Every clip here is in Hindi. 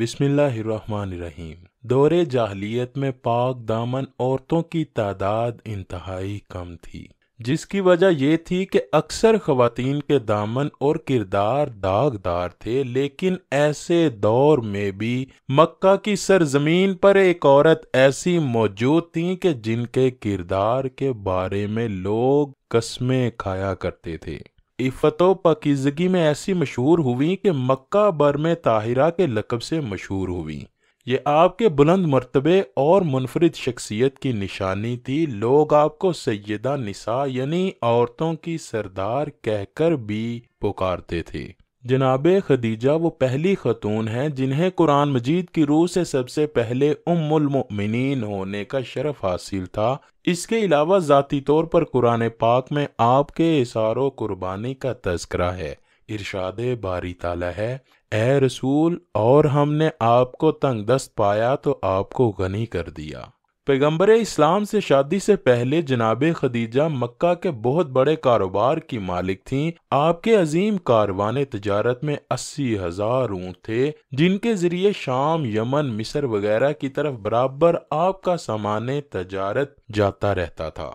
बिस्मिल्लाहिर्रहमानिर्रहीम दौरे जाहलीत में पाक दामन औरतों की तादाद इंतहाई कम थी जिसकी वजह ये थी कि अक्सर खातन के दामन और किरदार दागदार थे लेकिन ऐसे दौर में भी मक्का की सरजमीन पर एक औरत ऐसी मौजूद थी कि जिनके किरदार के बारे में लोग कस्में खाया करते थे इफ़तो पकीज़गी में ऐसी मशहूर हुई कि मक्का बर में ताहिरा के लकब से मशहूर हुई ये आपके बुलंद मरतबे और मुनफरद शख्सियत की निशानी थी लोग आपको सैदा निसा यानी औरतों की सरदार कहकर भी पुकारते थे जनाब खदीजा वो पहली खतून हैं जिन्हें कुरान मजीद की रूह से सबसे पहले उमिन होने का शरफ हासिल था इसके अलावा ज़ाती तौर पर कुरान पाक में आपके इशारो कुर्बानी का तस्करा है इरशाद बारी ताला है ए रसूल और हमने आपको तंग दस्त पाया तो आपको गनी कर दिया पैगम्बर इस्लाम से शादी से पहले जनाब खदीजा मक्का के बहुत बड़े कारोबार की मालिक थीं। आपके अजीम कारवान तजारत में अस्सी हजार ऊँट थे जिनके जरिए शाम यमन मिस्र वगैरह की तरफ बराबर आपका सामान तजारत जाता रहता था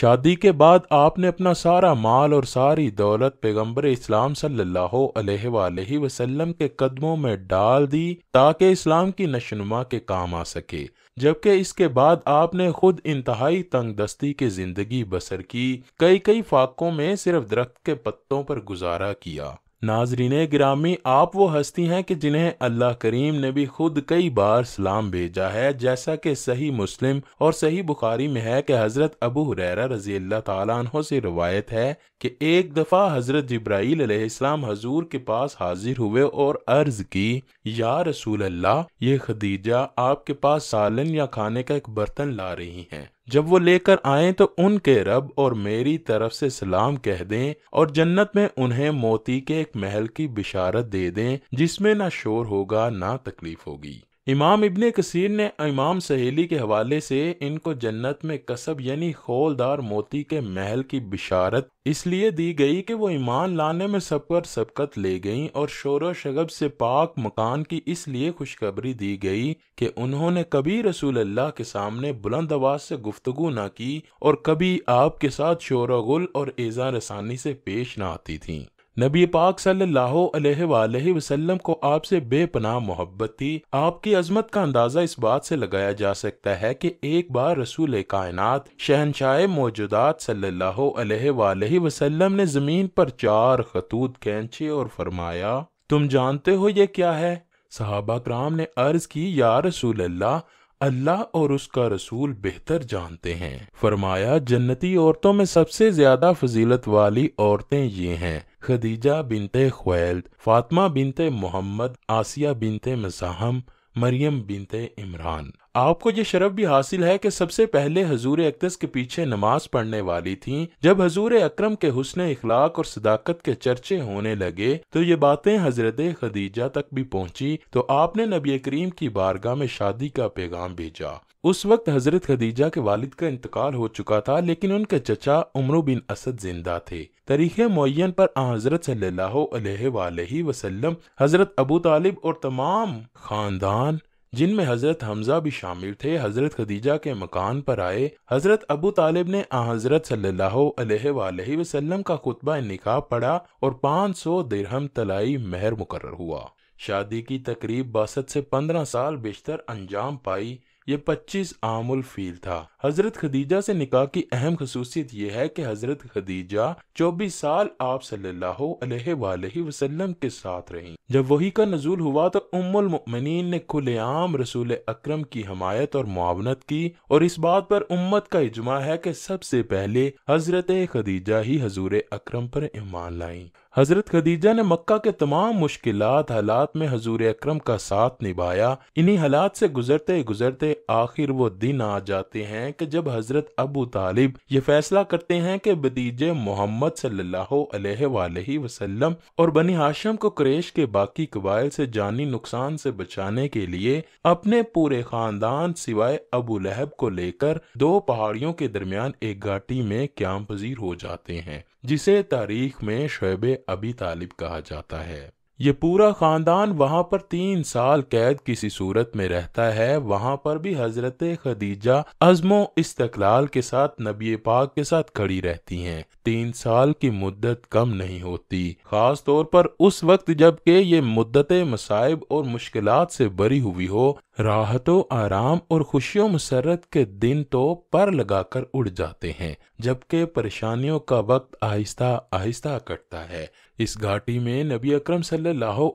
शादी के बाद आपने अपना सारा माल और सारी दौलत पैगम्बर इस्लाम सल्लाम के कदमों में डाल दी ताकि इस्लाम की नशनुमा के काम आ सके जबकि इसके बाद आपने खुद इंतहाई तंग दस्ती की जिंदगी बसर की कई कई फाकों में सिर्फ दरख्त के पत्तों पर गुजारा किया नाजरीन ग्रामी आप वो हस्ती हैं कि जिन्हें अल्लाह करीम ने भी खुद कई बार सलाम भेजा है जैसा कि सही मुस्लिम और सही बुखारी में है कि हज़रत अबू हुरैरा रजी अल्लाह तहों से रवायत है कि एक दफ़ा हज़रत जब्राईल अलैहिस्सलाम हजूर के पास हाजिर हुए और अर्ज की या रसूल अल्लाह ये खदीजा आपके पास सालन या खाने का एक बर्तन ला रही हैं जब वो लेकर आए तो उनके रब और मेरी तरफ से सलाम कह दें और जन्नत में उन्हें मोती के एक महल की बिशारत दे दें जिसमें ना शोर होगा ना तकलीफ होगी इमाम इबन कसीर ने इमाम सहेली के हवाले से इनको जन्नत में कसब यानी खोलदार मोती के महल की बिशारत इसलिए दी गई कि वो ईमान लाने में सब पर सबकत ले गईं और शोर शगब से पाक मकान की इसलिए खुशखबरी दी गई कि उन्होंने कभी रसूल अल्लाह के सामने बुलंद आवाज से गुफ्तगु ना की और कभी आपके साथ शोर गुल और एजा रसानी से पेश ना आती थीं नबी पाक सल्लल्लाहु अलैहि वसल्लम को आपसे बेपनाह मोहब्बत थी आपकी अजमत का अंदाजा इस बात से लगाया जा सकता है कि एक बार रसूल कायनात शहनशाह मौजूदात सल्लल्लाहु अलैहि वसल्लम ने जमीन पर चार खतूत खेचे और फरमाया तुम जानते हो ये क्या है सहाबा कराम ने अर्ज की या रसूल अल्लाह अल्लाह और उसका रसूल बेहतर जानते हैं फरमाया जन्नती औरतों में सबसे ज्यादा फजीलत वाली औरतें ये हैं खदीजा बिनते ख्वैल्द फातमा बिनते मोहम्मद आसिया बिनते मज़ाहम मरियम बिनते इमरान आपको ये शरफ भी हासिल है कि सबसे पहले हजूर अकदस के पीछे नमाज पढ़ने वाली थी जब हजूर अक्रम के हुसन इखलाक और सदाकत के चर्चे होने लगे तो ये बातें हजरत खदीजा तक भी पहुंची तो आपने नबी करीम की बारगाह में शादी का पैगाम भेजा उस वक्त हजरत खदीजा के वालिद का इंतकाल हो चुका था लेकिन उनके चचा उम्र बिन असद जिंदा थे तरीके मोयन पर हजरत सल्लल्लाहु अलैहि वसल्लम हजरत अबू तालिब और तमाम खानदान जिनमें हजरत हमजा भी शामिल थे हजरत खदीजा के मकान पर आए हजरत अबू तालिब ने हजरत सल्लाम अलैहि वसल्लम का खुतबा निकाह पढ़ा और 500 दिरहम तलाई मेहर मुकर हुआ शादी की तकरीब बासठ से पंद्रह साल बेशतर अंजाम पाई ये 25 आमुल फील था हजरत खदीजा से निकाह की अहम खसूसियत यह है कि हजरत खदीजा 24 साल आप सल्लल्लाहु अलैहि वसल्लम के साथ रही जब वही का नजूल हुआ तो उम्मुल मुमिनीन ने खुलेआम रसूल अक्रम की हमायत और मुआवनत की और इस बात पर उम्मत का इजमा है कि सबसे पहले हजरत खदीजा ही हजूर अक्रम पर ईमान लाई हजरत खदीजा ने मक्का के तमाम मुश्किल हालात में हजूर अक्रम का साथ निभाया इन्हीं हालात से गुजरते गुजरते आखिर वो दिन आ जाते हैं कि जब हजरत अबू तालिब ये फैसला करते हैं कि बदीजे मोहम्मद सल्लाम अलैहि वसल्लम और बनी हाशम को क्रेश के बाकी कबाइल से जानी नुकसान से बचाने के लिए अपने पूरे खानदान सिवाय अबू लहब को लेकर दो पहाड़ियों के दरमियान एक घाटी में क्याम पजीर हो जाते हैं जिसे तारीख में शैब अबी तालिब कहा जाता है ये पूरा ख़ानदान वहाँ पर तीन साल कैद किसी सूरत में रहता है वहां पर भी हज़रत खदीजा अज़मो इस्तकलाल के साथ नबी पाक के साथ खड़ी रहती हैं तीन साल की मुद्दत कम नहीं होती ख़ास तौर पर उस वक्त जब के ये मुद्दत मसाइब और मुश्किलात से भरी हुई हो राहतों आराम और खुशियों मुसरत के दिन तो पर लगाकर उड़ जाते हैं जबकि परेशानियों का वक्त आहिस्ता आहिस्ता कटता है इस घाटी में नबी अक्रम सल्लल्लाहु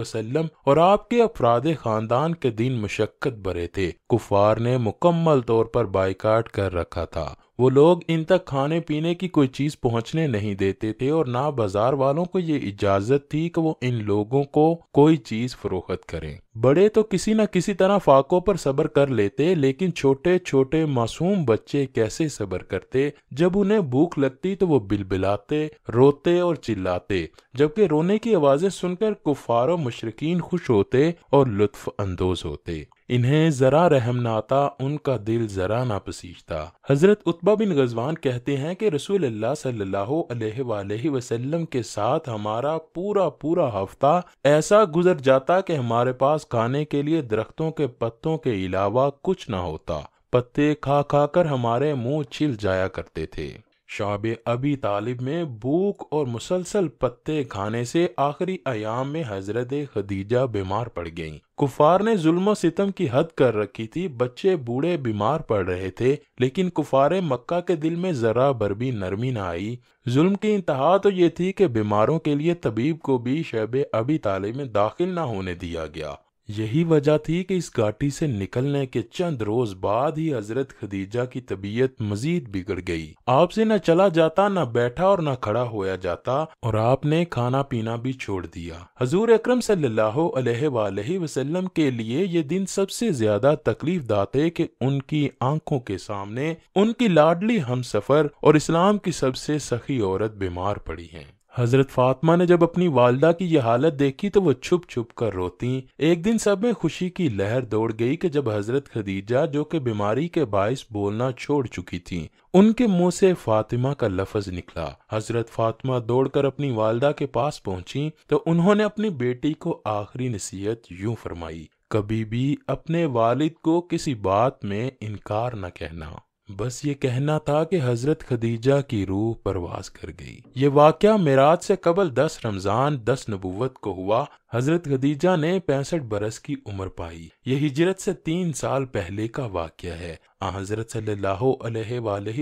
वसल्लम और आपके अफराद खानदान के दिन मुशक्कत भरे थे कुफार ने मुकम्मल तौर पर बाइकाट कर रखा था वो लोग इन तक खाने पीने की कोई चीज़ पहुंचने नहीं देते थे और ना बाजार वालों को ये इजाज़त थी कि वो इन लोगों को कोई चीज़ फरोख्त करें बड़े तो किसी न किसी तरह फाकों पर सबर कर लेते लेकिन छोटे छोटे मासूम बच्चे कैसे सबर करते जब उन्हें भूख लगती तो वो बिलबिलाते रोते और चिल्लाते जबकि रोने की आवाज़ें सुनकर कुफारो मुशरकिन खुश होते और लुत्फ अंदोज होते इन्हें जरा रहम ना आता उनका दिल जरा ना पसीजता हजरत उत्बा बिन गजवान कहते हैं कि रसूल अल्लाह सल्लल्लाहु अलैहि वसल्लम के साथ हमारा पूरा पूरा हफ्ता ऐसा गुजर जाता कि हमारे पास खाने के लिए दरख्तों के पत्तों के अलावा कुछ ना होता पत्ते खा खा कर हमारे मुंह छिल जाया करते थे शाब अबी तालिब में भूख और मुसलसल पत्ते खाने से आखिरी आयाम में हजरत खदीजा बीमार पड़ गईं। कुफार ने जुल्म सितम की हद कर रखी थी बच्चे बूढ़े बीमार पड़ रहे थे लेकिन कुफार मक्का के दिल में जरा भर भी नरमी न आई जुल्म की इंतहा तो ये थी कि बीमारों के लिए तबीब को भी शब अबी तालिब में दाखिल न होने दिया गया यही वजह थी कि इस घाटी से निकलने के चंद रोज बाद ही हजरत खदीजा की तबीयत मजीद बिगड़ गई आपसे न चला जाता न बैठा और न खड़ा होया जाता और आपने खाना पीना भी छोड़ दिया हजूर अक्रम सल्लाम के लिए ये दिन सबसे ज्यादा तकलीफ दाते कि उनकी आंखों के सामने उनकी लाडली हम सफर और इस्लाम की सबसे सखी औरत बीमार पड़ी है हजरत फातमा ने जब अपनी वालदा की यह हालत देखी तो वो छुप छुप कर रोती एक दिन सब में खुशी की लहर दौड़ गई कि जब हजरत खदीजा जो कि बीमारी के बायस बोलना छोड़ चुकी थी उनके मुंह से फातिमा का लफज निकला हजरत फातिमा दौड़कर अपनी वालदा के पास पहुंची तो उन्होंने अपनी बेटी को आखिरी नसीहत यूं फरमाई कभी भी अपने वालिद को किसी बात में इनकार न कहना बस ये कहना था कि हजरत खदीजा की रूह परवास कर गई ये वाक्य मेराज से कबल दस रमज़ान दस नबूवत को हुआ हजरत खदीजा ने पैंसठ बरस की उम्र पाई यह हिजरत से तीन साल पहले का वाक्य है आ हजरत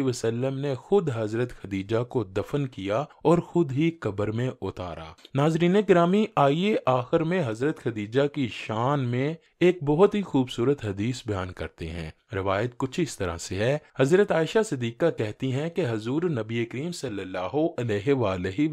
वसल्लम ने खुद हजरत खदीजा को दफन किया और खुद ही कब्र में उतारा नाजरीन ग्रामी आइए आखिर में हजरत खदीजा की शान में एक बहुत ही खूबसूरत हदीस बयान करते हैं रवायत कुछ इस तरह से है हजरत आयशा सदीका कहती हैं कि हजूर नबी करीम सल्लाम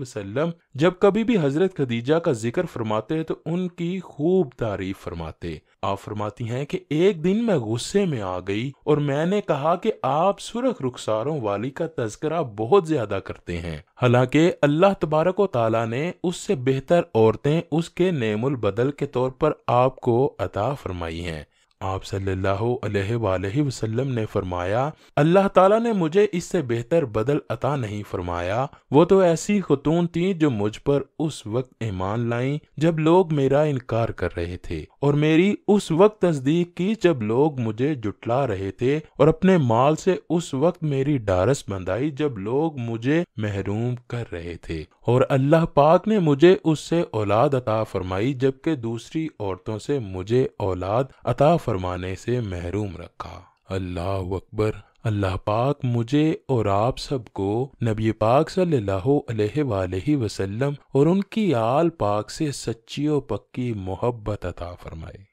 वसल्लम जब कभी भी हजरत खदीजा का जिक्र फरमाते हैं तो उनकी खूब तारीफ फरमाते आप फरमाती हैं कि एक दिन मैं गुस्से में आ गई और मैंने कहा कि आप सुरख रुखसारों वाली का तस्करा बहुत ज्यादा करते हैं हालांकि अल्लाह तबारक ताला ने उससे बेहतर औरतें उसके नेमुल बदल के तौर पर आपको अता फरमाई हैं आप सल्लल्लाहु अलैहि वसल्लम ने फरमाया अल्लाह ताला ने मुझे इससे बेहतर बदल अता नहीं फरमाया वो तो ऐसी खतून थी जो मुझ पर उस वक्त ईमान लाई जब लोग मेरा इनकार कर रहे थे और मेरी उस वक्त तस्दीक की जब लोग मुझे जुटला रहे थे और अपने माल से उस वक्त मेरी डारस बंधाई जब लोग मुझे महरूम कर रहे थे और अल्लाह पाक ने मुझे उससे औलाद अता फरमाई जबकि दूसरी औरतों से मुझे औलाद अता फरमाने से महरूम रखा अल्लाह अकबर अल्लाह पाक मुझे और आप सबको नबी पाक सल्लल्लाहु अलैहि वसल्लम और उनकी आल पाक से सच्ची और पक्की मोहब्बत अता फरमाए